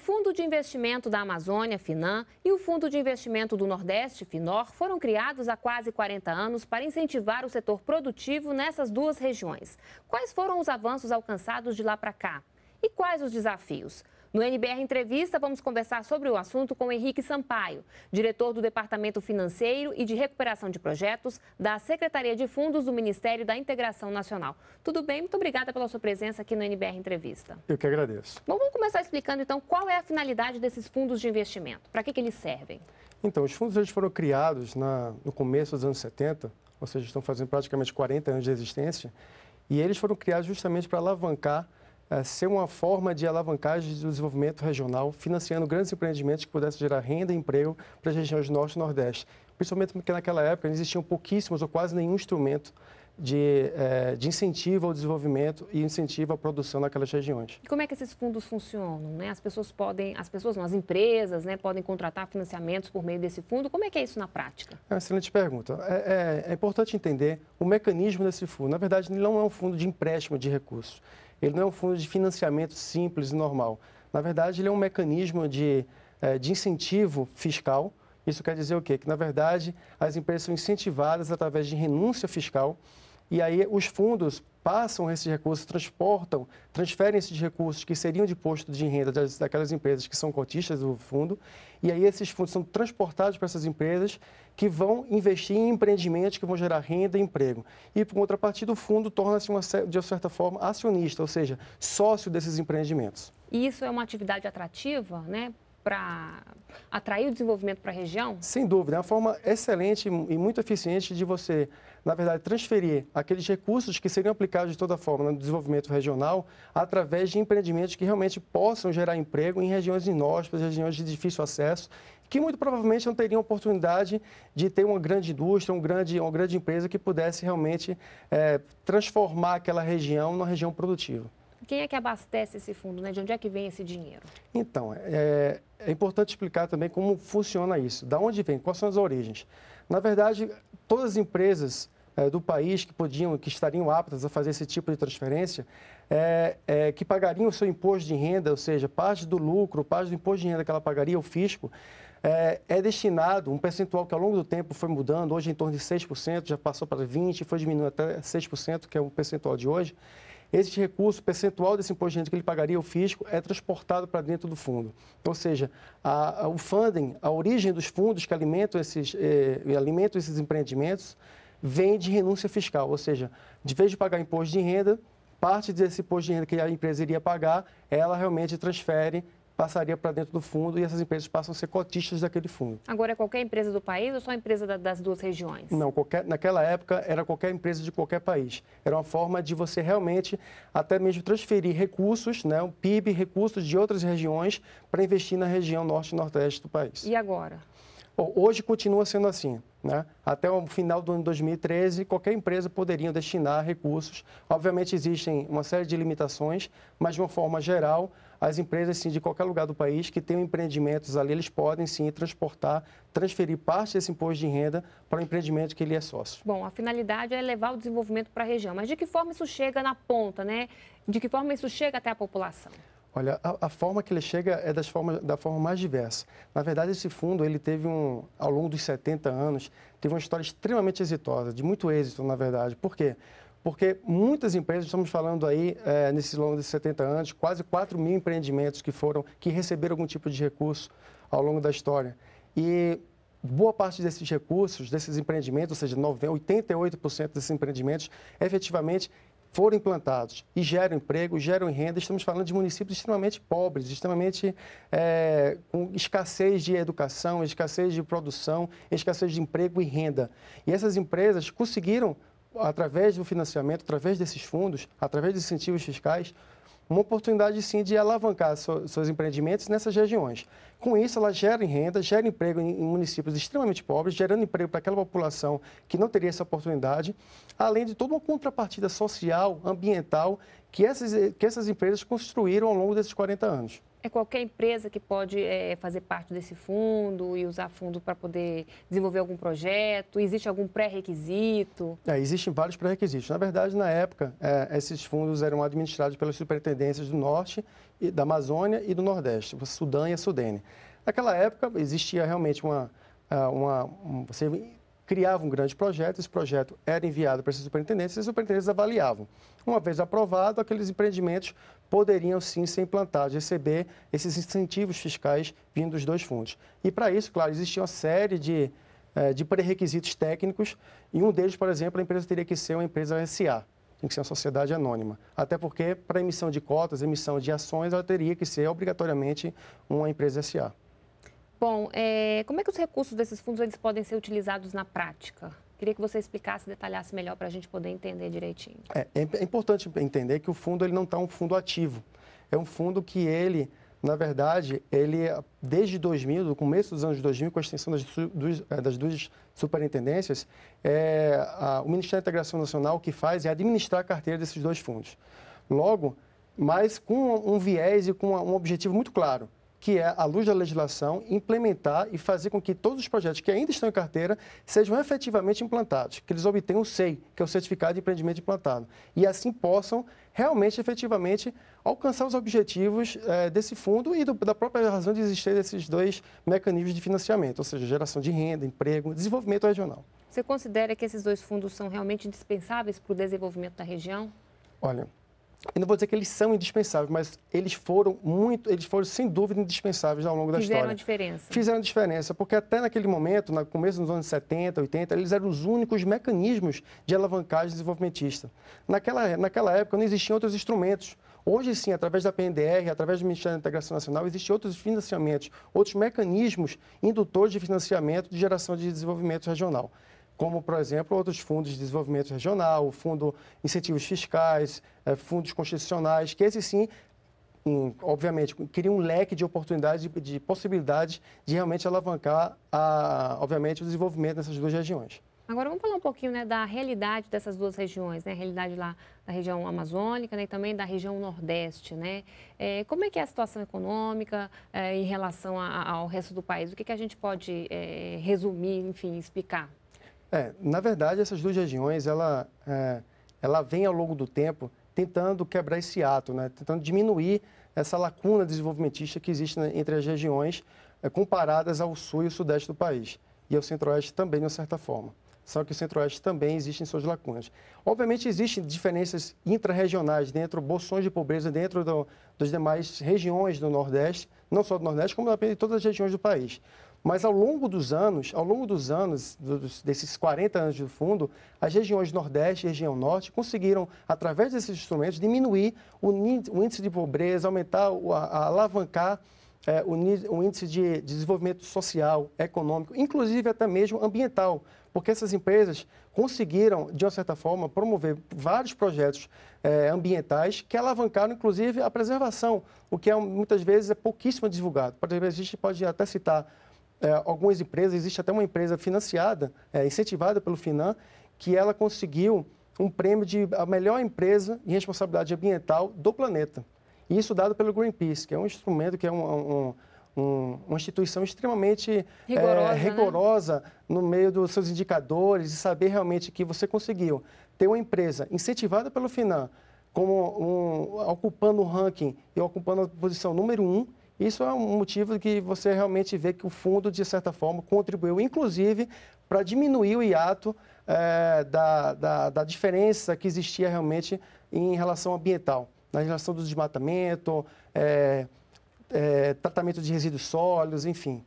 Fundo de Investimento da Amazônia, FINAM, e o Fundo de Investimento do Nordeste, FINOR, foram criados há quase 40 anos para incentivar o setor produtivo nessas duas regiões. Quais foram os avanços alcançados de lá para cá? E quais os desafios? No NBR Entrevista, vamos conversar sobre o assunto com Henrique Sampaio, diretor do Departamento Financeiro e de Recuperação de Projetos da Secretaria de Fundos do Ministério da Integração Nacional. Tudo bem? Muito obrigada pela sua presença aqui no NBR Entrevista. Eu que agradeço. Bom, vamos começar explicando então qual é a finalidade desses fundos de investimento, para que, que eles servem? Então, os fundos eles foram criados na, no começo dos anos 70, ou seja, estão fazendo praticamente 40 anos de existência, e eles foram criados justamente para alavancar eh, ser uma forma de alavancagem do desenvolvimento regional, financiando grandes empreendimentos que pudessem gerar renda e emprego para as regiões Norte e Nordeste. Principalmente porque naquela época existiam pouquíssimos ou quase nenhum instrumento de, eh, de, incentivo ao desenvolvimento e incentivo à produção naquelas regiões. E como é que esses fundos funcionam? Né? As pessoas podem, as pessoas, não, as empresas, né, podem contratar financiamentos por meio desse fundo. Como é que é isso na prática? É uma excelente pergunta. É, é, é importante entender o mecanismo desse fundo. Na verdade, ele não é um fundo de empréstimo de recursos. Ele não é um fundo de financiamento simples e normal. Na verdade, ele é um mecanismo de, é, de incentivo fiscal. Isso quer dizer o quê? Que, na verdade, as empresas são incentivadas através de renúncia fiscal e aí os fundos passam esses recursos, transportam, transferem esses recursos que seriam de posto de renda das, daquelas empresas que são cotistas do fundo, e aí esses fundos são transportados para essas empresas que vão investir em empreendimentos que vão gerar renda e emprego. E, por contrapartida, o fundo torna-se, de certa forma, acionista, ou seja, sócio desses empreendimentos. E isso é uma atividade atrativa, né? para atrair o desenvolvimento para a região? Sem dúvida, é uma forma excelente e muito eficiente de você na verdade, transferir aqueles recursos que seriam aplicados de toda forma no desenvolvimento regional através de empreendimentos que realmente possam gerar emprego em regiões inóspitas, regiões de difícil acesso que muito provavelmente não teriam oportunidade de ter uma grande indústria, um grande, uma grande empresa que pudesse realmente é, transformar aquela região numa região produtiva. Quem é que abastece esse fundo? Né? De onde é que vem esse dinheiro? Então, é, é importante explicar também como funciona isso. Da onde vem? Quais são as origens? Na verdade, todas as empresas eh, do país que podiam, que estariam aptas a fazer esse tipo de transferência, é, é, que pagariam o seu imposto de renda, ou seja, parte do lucro, parte do imposto de renda que ela pagaria ao fisco, é, é, destinado, um percentual que ao longo do tempo foi mudando, hoje em torno de 6%, já passou para 20%, foi diminuindo até 6%, que é o percentual de hoje, esse recurso, percentual desse imposto de renda que ele pagaria ao fisco, é transportado para dentro do fundo. Ou seja, a, a, o funding, a origem dos fundos que alimentam esses, eh, alimentam esses empreendimentos, vem de renúncia fiscal. Ou seja, de vez de pagar imposto de renda, parte desse imposto de renda que a empresa iria pagar, ela realmente transfere passaria para dentro do fundo e essas empresas passam a ser cotistas daquele fundo. Agora é qualquer empresa do país ou só empresa da, das duas regiões? Não, qualquer, naquela época era qualquer empresa de qualquer país. Era uma forma de você realmente até mesmo transferir recursos, né, o PIB, recursos de outras regiões para investir na região norte e nordeste do país. E agora? hoje continua sendo assim. Né? Até o final do ano de 2013, qualquer empresa poderia destinar recursos. Obviamente, existem uma série de limitações, mas de uma forma geral, as empresas sim, de qualquer lugar do país que tenham empreendimentos ali, eles podem sim transportar, transferir parte desse imposto de renda para o empreendimento que ele é sócio. Bom, a finalidade é levar o desenvolvimento para a região, mas de que forma isso chega na ponta, né? De que forma isso chega até a população? Olha, a, a, forma que ele chega é das formas, da forma mais diversa. Na verdade, esse fundo, ele teve um, ao longo dos 70 anos, teve uma história extremamente exitosa, de muito êxito, na verdade. Por quê? porque muitas empresas, estamos falando aí, é, nesses longos de 70 anos, quase 4 mil empreendimentos que foram, que receberam algum tipo de recurso ao longo da história. E boa parte desses recursos, desses empreendimentos, ou seja, 88% desses empreendimentos, efetivamente foram implantados e geram emprego, geram renda. Estamos falando de municípios extremamente pobres, extremamente é, com escassez de educação, escassez de produção, escassez de emprego e renda. E essas empresas conseguiram através do financiamento, através desses fundos, através de incentivos fiscais, uma oportunidade sim de alavancar seus empreendimentos nessas regiões. Com isso, ela gera renda, gera emprego em municípios extremamente pobres, gerando emprego para aquela população que não teria essa oportunidade, além de toda uma contrapartida social, ambiental, que essas, que essas empresas construíram ao longo desses 40 anos. É qualquer empresa que pode é, fazer parte desse fundo e usar fundo para poder desenvolver algum projeto? Existe algum pré-requisito? É, existem vários pré-requisitos. Na verdade, na época, é, esses fundos eram administrados pelas superintendências do Norte da Amazônia e do Nordeste, o Sudão e a Sudene. Naquela época existia realmente uma, é, uma um, você criava um grande projeto, esse projeto era enviado para esses superintendentes e os superintendentes avaliavam. Uma vez aprovado, aqueles empreendimentos poderiam sim ser implantados, receber esses incentivos fiscais vindo dos dois fundos. E para isso, claro, existia uma série de, é, de pré-requisitos técnicos e um deles, por exemplo, a empresa teria que ser uma empresa SA, tem que ser uma sociedade anônima. Até porque, para emissão de cotas, emissão de ações, ela teria que ser obrigatoriamente uma empresa SA. Bom, é, como é que os recursos desses fundos eles podem ser utilizados na prática? Queria que você explicasse, detalhasse melhor para a gente poder entender direitinho. É, é, é, importante entender que o fundo ele não está um fundo ativo. É um fundo que ele na verdade, ele, desde 2000, no começo dos anos 2000, com a extensão das, duas, eh, das duas superintendências, é, a, o Ministério da Integração Nacional o que faz é administrar a carteira desses dois fundos. Logo, mas com um viés e com um objetivo muito claro, que é, à luz da legislação, implementar e fazer com que todos os projetos que ainda estão em carteira sejam efetivamente implantados, que eles obtenham o SEI, que é o Certificado de Empreendimento Implantado, e assim possam realmente, efetivamente, alcançar os objetivos é, desse fundo e do, da própria razão de existir desses dois mecanismos de financiamento, ou seja, geração de renda, emprego, desenvolvimento regional. Você considera que esses dois fundos são realmente indispensáveis para o desenvolvimento da região? Olha, eu não vou dizer que eles são indispensáveis, mas eles foram muito, eles foram sem dúvida indispensáveis ao longo da Fizeram história. Fizeram diferença. Fizeram diferença, porque até naquele momento, no começo dos anos 70, 80, eles eram os únicos mecanismos de alavancagem desenvolvimentista. Naquela, naquela época não existiam outros instrumentos. Hoje sim, através da PNDR, através do Ministério da Integração Nacional, existem outros financiamentos, outros mecanismos indutores de financiamento de geração de desenvolvimento regional como, por exemplo, outros fundos de desenvolvimento regional, fundo incentivos fiscais, eh, fundos constitucionais, que esses sim um, obviamente, cria um leque de oportunidades, de, de possibilidades de realmente alavancar, a, obviamente, o desenvolvimento nessas duas regiões. Agora vamos falar um pouquinho né, da realidade dessas duas regiões, né? A realidade lá da região amazônica né, e também da região nordeste, né? É, como é que é a situação econômica é, em relação a, ao resto do país? O que, que a gente pode é, resumir, enfim, explicar? É, na verdade, essas duas regiões, ela, é, ela vem ao longo do tempo tentando quebrar esse ato, né? tentando diminuir essa lacuna desenvolvimentista que existe né, entre as regiões é, comparadas ao sul e o sudeste do país, e ao centro-oeste também, de uma certa forma. Só que o centro-oeste também em suas lacunas. Obviamente, existem diferenças intra-regionais dentro, bolsões de pobreza dentro do, das demais regiões do Nordeste, não só do Nordeste, como também de todas as regiões do país. Mas ao longo dos anos, ao longo dos anos, dos, desses 40 anos do fundo, as regiões Nordeste e região Norte conseguiram, através desses instrumentos, diminuir o, o índice de pobreza, aumentar, o, a, a alavancar é, o, o, índice de desenvolvimento social, econômico, inclusive até mesmo ambiental, porque essas empresas conseguiram, de uma certa forma, promover vários projetos é, ambientais que alavancaram, inclusive, a preservação, o que é, muitas vezes é pouquíssimo divulgado. Por exemplo, a gente pode até citar é, algumas empresas, existe até uma empresa financiada, é, incentivada pelo Finan, que ela conseguiu um prêmio de a melhor empresa em responsabilidade ambiental do planeta. E isso dado pelo Greenpeace, que é um instrumento, que é um, um um, uma instituição extremamente rigorosa, é, rigorosa né? no meio dos seus indicadores e saber realmente que você conseguiu ter uma empresa incentivada pelo Finan como um, ocupando o ranking e ocupando a posição número um isso é um motivo que você realmente vê que o fundo, de certa forma, contribuiu, inclusive, para diminuir o hiato é, da, da, da diferença que existia realmente em relação ambiental, na relação do desmatamento, é, é, tratamento de resíduos sólidos, enfim.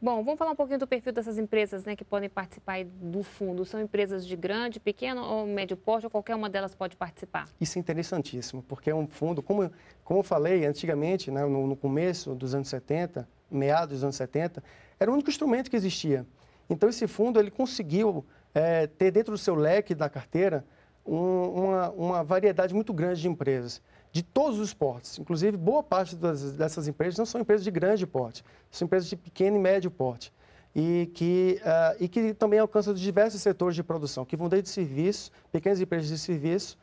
Bom, vamos falar um pouquinho do perfil dessas empresas né, que podem participar do fundo. São empresas de grande, pequeno ou médio porte, ou qualquer uma delas pode participar? Isso é interessantíssimo, porque é um fundo, como, como eu falei antigamente, né, no, no começo dos anos 70, meados dos anos 70, era o único instrumento que existia. Então, esse fundo ele conseguiu é, ter dentro do seu leque da carteira um, uma, uma variedade muito grande de empresas de todos os portes. Inclusive, boa parte das, dessas empresas não são empresas de grande porte, são empresas de pequeno e médio porte. E que, uh, e que também alcançam diversos setores de produção, que vão desde serviços, pequenas empresas de serviço,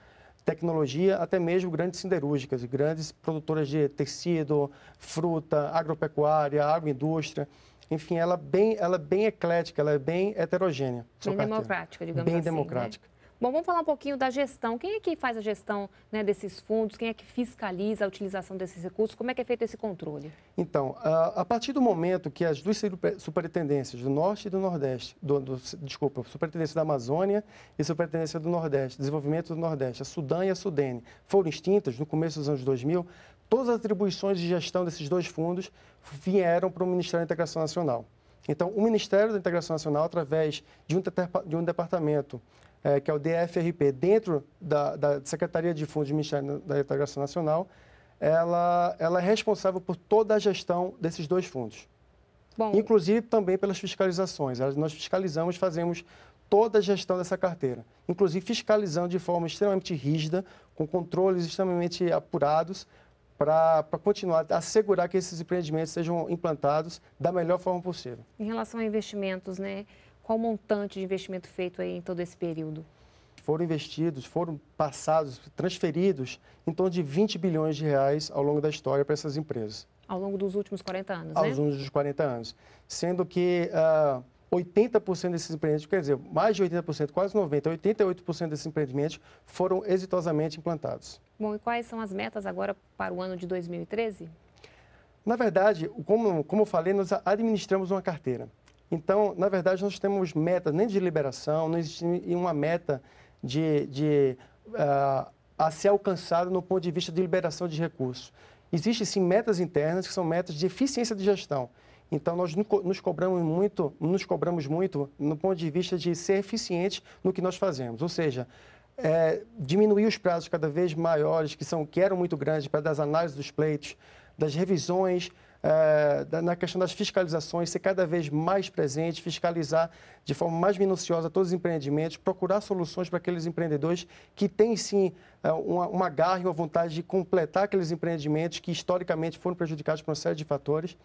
tecnologia, até mesmo grandes siderúrgicas, grandes produtoras de tecido, fruta, agropecuária, agroindústria. Enfim, ela é bem, ela é bem eclética, ela é bem heterogênea. Bem democrática, digamos bem assim. Bem né? democrática. Né? Bom, vamos falar um pouquinho da gestão. Quem é que faz a gestão né, desses fundos? Quem é que fiscaliza a utilização desses recursos? Como é que é feito esse controle? Então, a, a partir do momento que as duas superintendências do Norte e do Nordeste, do, do, desculpa, superintendência da Amazônia e superintendência do Nordeste, desenvolvimento do Nordeste, a sudan e a Sudene, foram extintas no começo dos anos 2000, todas as atribuições de gestão desses dois fundos vieram para o Ministério da Integração Nacional. Então, o Ministério da Integração Nacional, através de um, de um departamento é, que é o DFRP, dentro da, da Secretaria de Fundos do Ministério da Integração Nacional, ela, ela é responsável por toda a gestão desses dois fundos. Bom. Inclusive também pelas fiscalizações. Nós fiscalizamos, fazemos toda a gestão dessa carteira, inclusive fiscalizando de forma extremamente rígida, com controles extremamente apurados, para continuar a assegurar que esses empreendimentos sejam implantados da melhor forma possível. Em relação a investimentos, né? Qual o montante de investimento feito aí em todo esse período? Foram investidos, foram passados, transferidos em torno de 20 bilhões de reais ao longo da história para essas empresas. Ao longo dos últimos 40 anos, Ao né? Ao longo dos 40 anos. Sendo que uh, ah, 80% desses empreendimentos, quer dizer, mais de 80%, quase 90%, 88% desses empreendimentos foram exitosamente implantados. Bom, e quais são as metas agora para o ano de 2013? Na verdade, como, como eu falei, nós administramos uma carteira. Então, na verdade, nós temos metas nem de liberação, não existe uma meta de, de uh, a ser alcançada no ponto de vista de liberação de recursos. Existem sim metas internas que são metas de eficiência de gestão. Então nós nos cobramos muito, nos cobramos muito no ponto de vista de ser eficientes no que nós fazemos, ou seja, é, diminuir os prazos cada vez maiores que são que eram muito grandes para das análises dos pleitos, das revisões, eh, na questão das fiscalizações, ser cada vez mais presente, fiscalizar de forma mais minuciosa todos os empreendimentos, procurar soluções para aqueles empreendedores que têm sim eh, uma, uma garra e uma vontade de completar aqueles empreendimentos que historicamente foram prejudicados por uma série de fatores.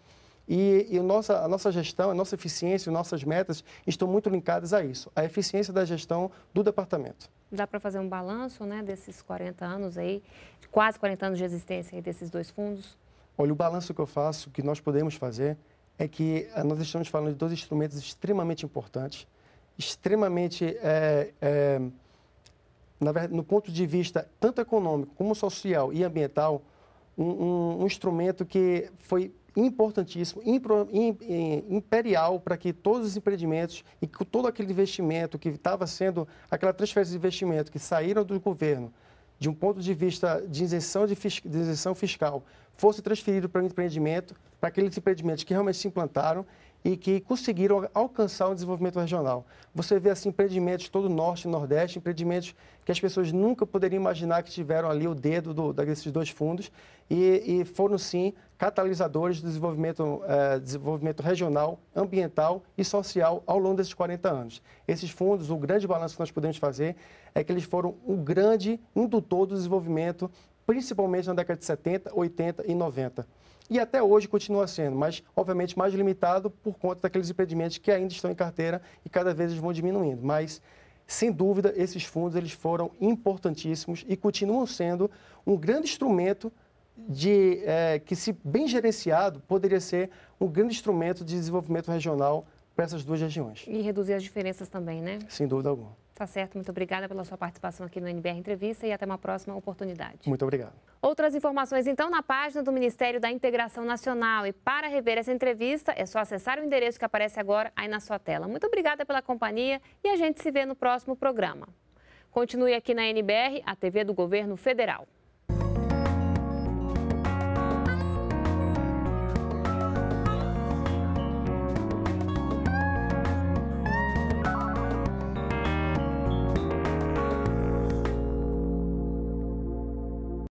E, e, nossa, a nossa gestão, a nossa eficiência, nossas metas estão muito linkadas a isso, a eficiência da gestão do departamento. Dá para fazer um balanço né, desses 40 anos aí, quase 40 anos de existência desses dois fundos? Olha, o balanço que eu faço, que nós podemos fazer, é que eh, nós estamos falando de dois instrumentos extremamente importantes, extremamente, é, é, verdade, no ponto de vista tanto econômico como social e ambiental, um, um, um instrumento que foi importantíssimo, impro, imperial para que todos os empreendimentos e todo aquele investimento que estava sendo, aquela transferência de investimento que saíram do governo de um ponto de vista de isenção, de, de isenção fiscal, fosse transferido para o empreendimento, para aqueles empreendimentos que realmente se implantaram e que conseguiram alcançar um desenvolvimento regional. Você vê assim empreendimentos todo o norte e nordeste, empreendimentos que as pessoas nunca poderiam imaginar que tiveram ali o dedo do, desses dois fundos e, e foram sim catalisadores do desenvolvimento, eh, desenvolvimento regional, ambiental e social ao longo desses 40 anos. Esses fundos, o grande balanço que nós podemos fazer é que eles foram um grande indutor do desenvolvimento, principalmente na década de 70, 80 e 90 e até hoje continua sendo, mas obviamente mais limitado por conta daqueles empreendimentos que ainda estão em carteira e cada vez eles vão diminuindo. Mas sem dúvida, esses fundos eles foram importantíssimos e continuam sendo um grande instrumento de é, que, se bem gerenciado, poderia ser um grande instrumento de desenvolvimento regional para essas duas regiões. E reduzir as diferenças também, né? Sem dúvida alguma. Tá certo, muito obrigada pela sua participação aqui no NBR Entrevista e até uma próxima oportunidade. Muito obrigado. Outras informações então na página do Ministério da Integração Nacional. E para rever essa entrevista, é só acessar o endereço que aparece agora aí na sua tela. Muito obrigada pela companhia e a gente se vê no próximo programa. Continue aqui na NBR, a TV do Governo Federal.